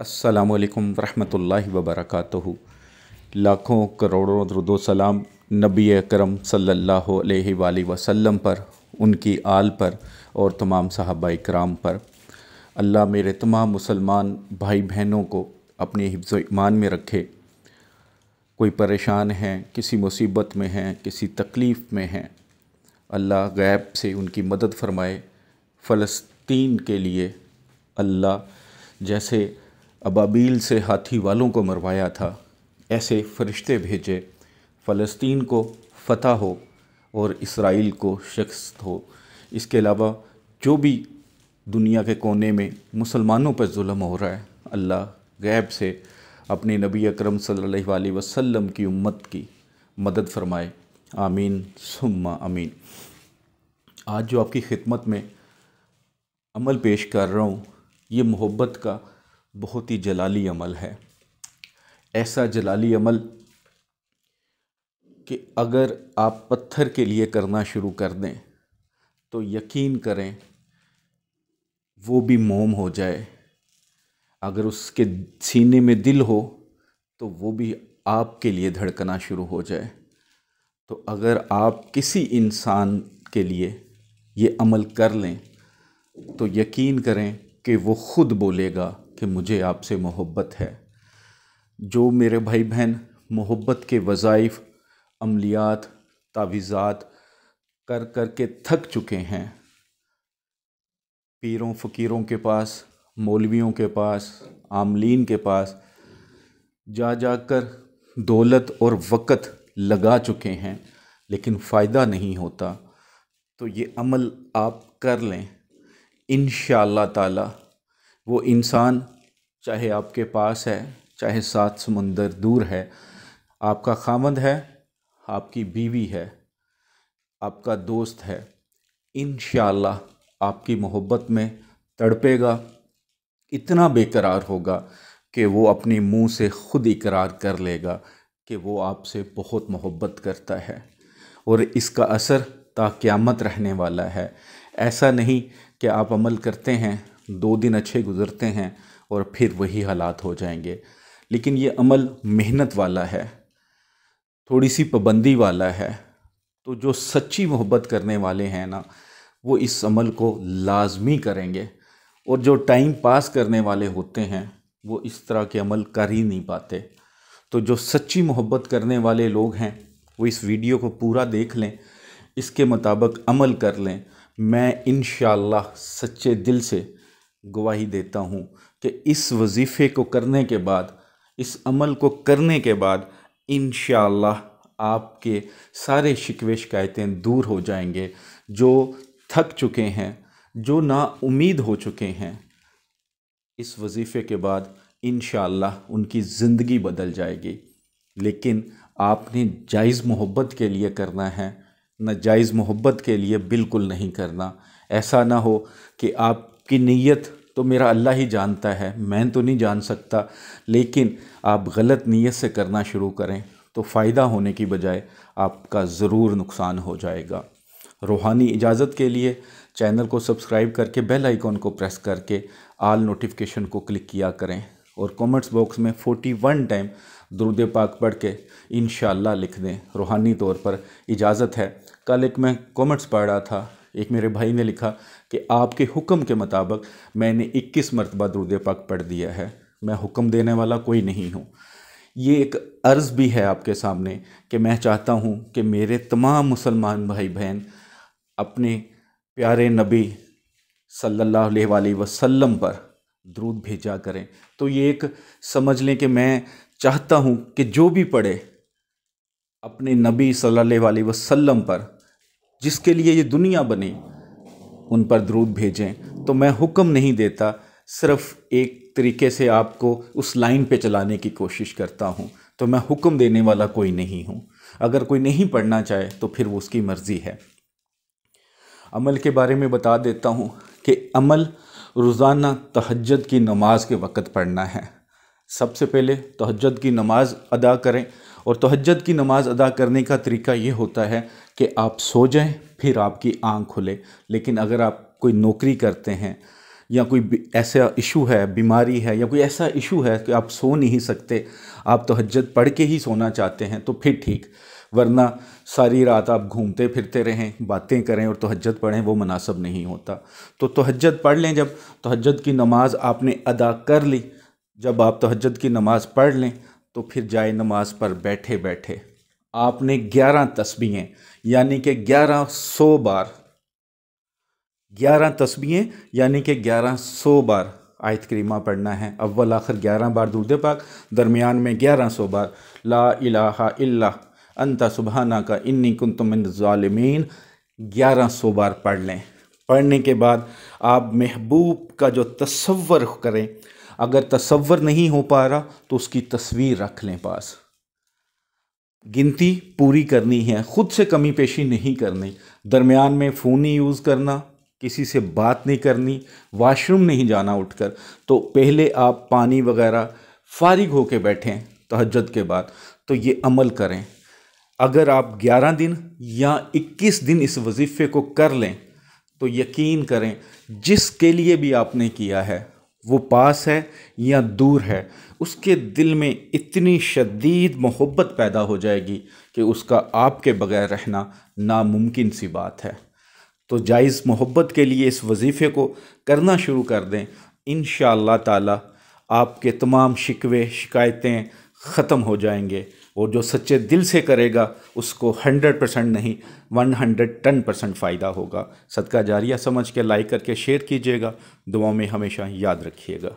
असलकम वरहल वबरक लाखों करोड़ों दरुदो सलाम नबी करम सल्ला वसम पर उनकी आल पर और तमाम साहबा कराम पर अल्लाह मेरे तमाम मुसलमान भाई बहनों को अपने हिफ्ज़ ईमान में रखे कोई परेशान हैं किसी मुसीबत में हैं किसी तकलीफ़ में हैं अल्लाह गैब से उनकी मदद फरमाए फ़लस्तीन के लिए अल्लाह जैसे अबाबील से हाथी वालों को मरवाया था ऐसे फरिश्ते भेजे फ़लस्तीन को फतह हो और इसराइल को शख्स हो इसके अलावा जो भी दुनिया के कोने में मुसलमानों पर जुल्म हो रहा है अल्लाह गैब से अपने नबी अकरम सल्लल्लाहु अलैहि वसल्लम की उम्मत की मदद फरमाए आमीन सुम्मा अमीन आज जो आपकी खिदमत में अमल पेश कर रहा हूँ ये मोहब्बत का बहुत ही जलाली अमल है ऐसा जलाली अमल कि अगर आप पत्थर के लिए करना शुरू कर दें तो यकीन करें वो भी मोम हो जाए अगर उसके सीने में दिल हो तो वो भी आपके लिए धड़कना शुरू हो जाए तो अगर आप किसी इंसान के लिए ये अमल कर लें तो यकीन करें कि वो ख़ुद बोलेगा कि मुझे आपसे मोहब्बत है जो मेरे भाई बहन मोहब्बत के वज़ाइफ़ अमलियात तावीज़ात कर कर के थक चुके हैं पीरों फ़कीरों के पास मौलवियों के पास आमलीन के पास जा जा कर दौलत और वक़्त लगा चुके हैं लेकिन फ़ायदा नहीं होता तो ये अमल आप कर लें इन ताला वो इंसान चाहे आपके पास है चाहे सात समंदर दूर है आपका खामंद है आपकी बीवी है आपका दोस्त है इन आपकी मोहब्बत में तड़पेगा इतना बेकरार होगा कि वो अपने मुंह से खुद इकरार कर लेगा कि वो आपसे बहुत मोहब्बत करता है और इसका असर ताक़्यामत रहने वाला है ऐसा नहीं कि आप अमल करते हैं दो दिन अच्छे गुजरते हैं और फिर वही हालात हो जाएंगे लेकिन ये अमल मेहनत वाला है थोड़ी सी पाबंदी वाला है तो जो सच्ची मोहब्बत करने वाले हैं ना वो इस अमल को लाजमी करेंगे और जो टाइम पास करने वाले होते हैं वो इस तरह के अमल कर ही नहीं पाते तो जो सच्ची मोहब्बत करने वाले लोग हैं वो इस वीडियो को पूरा देख लें इसके मुताबिक अमल कर लें मैं इन सच्चे दिल से गवाही देता हूँ कि इस वजीफ़े को करने के बाद इस अमल को करने के बाद इन आपके सारे शिकवे शिकायतें दूर हो जाएंगे जो थक चुके हैं जो ना उम्मीद हो चुके हैं इस वजीफ़े के बाद इन उनकी ज़िंदगी बदल जाएगी लेकिन आपने जायज़ मोहब्बत के लिए करना है ना जायज़ मोहब्बत के लिए बिल्कुल नहीं करना ऐसा ना हो कि आप की नीयत तो मेरा अल्लाह ही जानता है मैं तो नहीं जान सकता लेकिन आप गलत नीयत से करना शुरू करें तो फ़ायदा होने की बजाय आपका ज़रूर नुकसान हो जाएगा रूहानी इजाज़त के लिए चैनल को सब्सक्राइब करके बेल आइकॉन को प्रेस करके आल नोटिफिकेशन को क्लिक किया करें और कमेंट्स बॉक्स में 41 टाइम दुरुद पाक पढ़ के इन लिख दें रूहानी तौर पर इजाज़त है कल एक मैं कमेंट्स पढ़ रहा था एक मेरे भाई ने लिखा कि आपके हुक्म के मुताबिक मैंने 21 मरतबा दुरुद पाक पढ़ दिया है मैं हुक्म देने वाला कोई नहीं हूँ ये एक अर्ज़ भी है आपके सामने कि मैं चाहता हूँ कि मेरे तमाम मुसलमान भाई बहन अपने प्यारे नबी सल्लल्लाहु अलैहि वसल्लम पर द्रूद भेजा करें तो ये एक समझ लें कि मैं चाहता हूँ कि जो भी पढ़े अपने नबी सल्लल्लाहु अलैहि वसल्लम पर जिसके लिए ये दुनिया बनी उन पर द्रूद भेजें तो मैं हुक्म नहीं देता सिर्फ एक तरीके से आपको उस लाइन पे चलाने की कोशिश करता हूँ तो मैं हुक्म देने वाला कोई नहीं हूँ अगर कोई नहीं पढ़ना चाहे तो फिर वो उसकी मर्ज़ी है अमल के बारे में बता देता हूँ कि अमल रोज़ाना तहजद की नमाज के वक़्त पढ़ना है सबसे पहले तहजद की नमाज अदा करें और तहजद की नमाज़ अदा करने का तरीका ये होता है कि आप सो जाएं फिर आपकी आँख खुले लेकिन अगर आप कोई नौकरी करते हैं या कोई ऐसा इशू है बीमारी है या कोई ऐसा इशू है कि आप सो नहीं सकते आप तहजद पढ़ के ही सोना चाहते हैं तो फिर ठीक वरना सारी रात आप घूमते फिरते रहें बातें करें और तहजद पढ़ें वो मुनासब नहीं होता तो तहजद पढ़ लें जब तहजद की नमाज़ आपने अदा कर ली जब आप तहजद की नमाज़ पढ़ लें तो फिर जाए नमाज पर बैठे बैठे आपने ग्यारह तस्बियें यानी कि ग्यारह सौ बार ग्यारह तस्बियें यानी कि ग्यारह सौ बार आयत करीमा पढ़ना है अव्वल आखिर ग्यारह बार दूध पाक दरमियान में ग्यारह सौ बार ला इलाहा इल्ला अंता सुबहाना का इन्नी कुन तुमिन ग्यारह सौ बार पढ़ लें पढ़ने के बाद आप महबूब का जो तस्वर करें अगर तस्वर नहीं हो पा रहा तो उसकी तस्वीर रख लें पास गिनती पूरी करनी है ख़ुद से कमी पेशी नहीं करनी दरमियान में फ़ोन नहीं यूज़ करना किसी से बात नहीं करनी वाशरूम नहीं जाना उठकर तो पहले आप पानी वगैरह फारिग होके बैठें तहजद के बाद तो ये अमल करें अगर आप 11 दिन या 21 दिन इस वजीफ़े को कर लें तो यकीन करें जिसके लिए भी आपने किया है वो पास है या दूर है उसके दिल में इतनी शदीद मोहब्बत पैदा हो जाएगी कि उसका आपके बगैर रहना नामुमकिन सी बात है तो जायज़ मोहब्बत के लिए इस वजीफ़े को करना शुरू कर दें इन ताला आपके तमाम शिकवे शिकायतें ख़त्म हो जाएंगे और जो सच्चे दिल से करेगा उसको हंड्रेड परसेंट नहीं वन हंड्रेड टेन परसेंट फ़ायदा होगा सदका जारिया समझ के लाइक करके शेयर कीजिएगा दुआओं में हमेशा याद रखिएगा